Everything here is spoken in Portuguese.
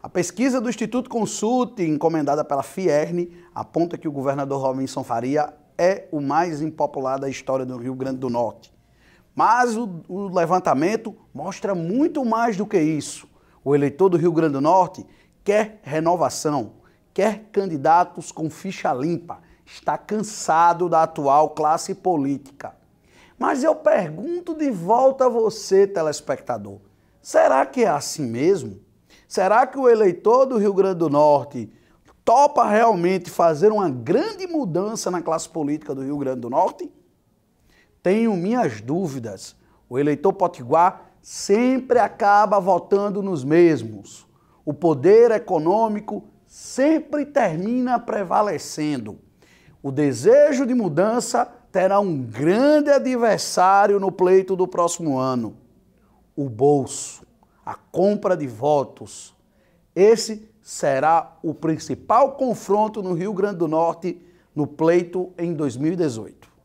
A pesquisa do Instituto Consulte, encomendada pela Fierne, aponta que o governador Robinson Faria é o mais impopular da história do Rio Grande do Norte. Mas o, o levantamento mostra muito mais do que isso. O eleitor do Rio Grande do Norte quer renovação, quer candidatos com ficha limpa, está cansado da atual classe política. Mas eu pergunto de volta a você, telespectador: será que é assim mesmo? Será que o eleitor do Rio Grande do Norte topa realmente fazer uma grande mudança na classe política do Rio Grande do Norte? Tenho minhas dúvidas. O eleitor potiguar sempre acaba votando nos mesmos. O poder econômico sempre termina prevalecendo. O desejo de mudança terá um grande adversário no pleito do próximo ano: o bolso a compra de votos. Esse será o principal confronto no Rio Grande do Norte no pleito em 2018.